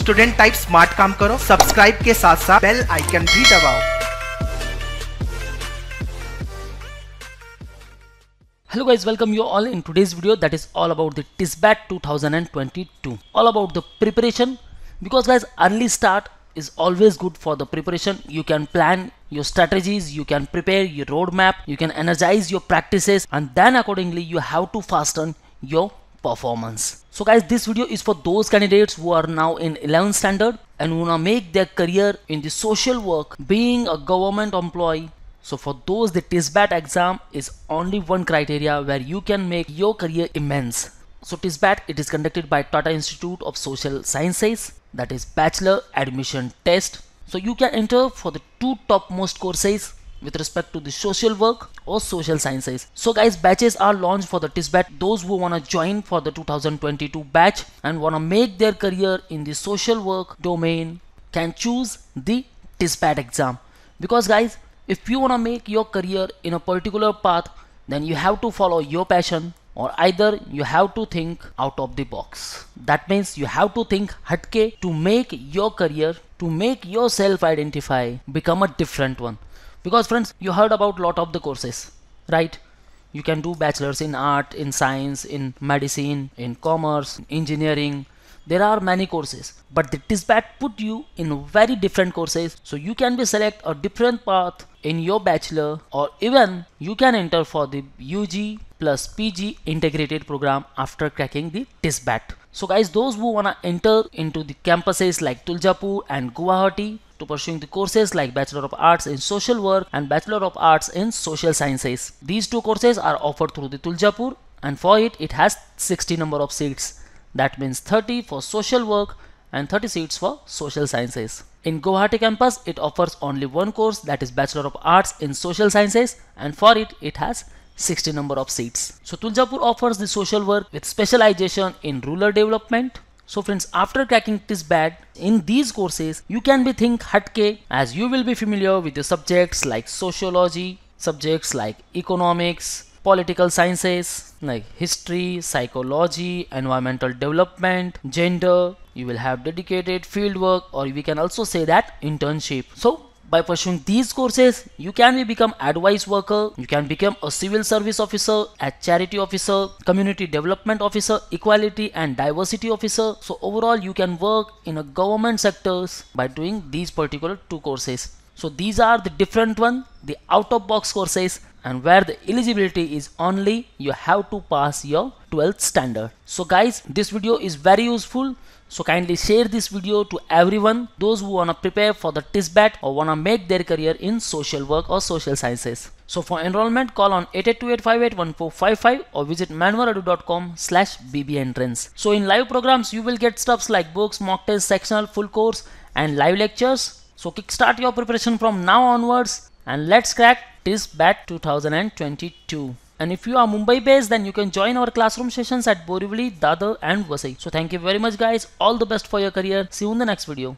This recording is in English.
Student type smart काम करो subscribe के साथ साथ बेल आइकन भी दबाओ Hello guys, welcome you all in today's video that is all about the TISBAT 2022, all about the preparation because guys early start is always good for the preparation. You can plan your strategies, you can prepare your roadmap, you can energize your practices and then accordingly you have to fasten your performance. So guys, this video is for those candidates who are now in 11th standard and wanna make their career in the social work, being a government employee. So for those, the TISBAT exam is only one criteria where you can make your career immense. So TISBAT, it is conducted by Tata Institute of Social Sciences, that is Bachelor Admission Test. So you can enter for the two topmost courses with respect to the social work or social sciences. So guys batches are launched for the TISBAT those who want to join for the 2022 batch and want to make their career in the social work domain can choose the TISBAT exam because guys if you want to make your career in a particular path then you have to follow your passion or either you have to think out of the box. That means you have to think hatke to make your career, to make yourself identify, become a different one because friends you heard about lot of the courses right you can do bachelor's in art in science in medicine in commerce engineering there are many courses but the dispatch put you in very different courses so you can be select a different path in your bachelor or even you can enter for the UG plus PG integrated program after cracking the BAT. So guys those who wanna enter into the campuses like Tuljapur and Guwahati to pursuing the courses like Bachelor of Arts in Social Work and Bachelor of Arts in Social Sciences. These two courses are offered through the Tuljapur and for it it has 60 number of seats. That means 30 for social work and 30 seats for social sciences. In Guwahati campus it offers only one course that is Bachelor of Arts in Social Sciences and for it it has 60 number of seats. So Tuljapur offers the social work with specialization in rural development, so friends, after cracking this bad, in these courses, you can be think Hatke as you will be familiar with the subjects like sociology, subjects like economics, political sciences, like history, psychology, environmental development, gender, you will have dedicated field work or we can also say that internship. So by pursuing these courses, you can become advice worker, you can become a civil service officer, a charity officer, community development officer, equality and diversity officer. So overall you can work in a government sectors by doing these particular two courses. So these are the different one, the out of box courses and where the eligibility is only you have to pass your 12th standard. So guys, this video is very useful. So kindly share this video to everyone, those who wanna prepare for the TISBAT or wanna make their career in social work or social sciences. So for enrollment, call on 8828581455 or visit manwaradu.com slash bbentrance. So in live programs, you will get stuffs like books, mock tests, sectional, full course and live lectures so kickstart your preparation from now onwards and let's crack this bat 2022. And if you are Mumbai based, then you can join our classroom sessions at Borivali, Dadar and Vasai. So thank you very much guys. All the best for your career. See you in the next video.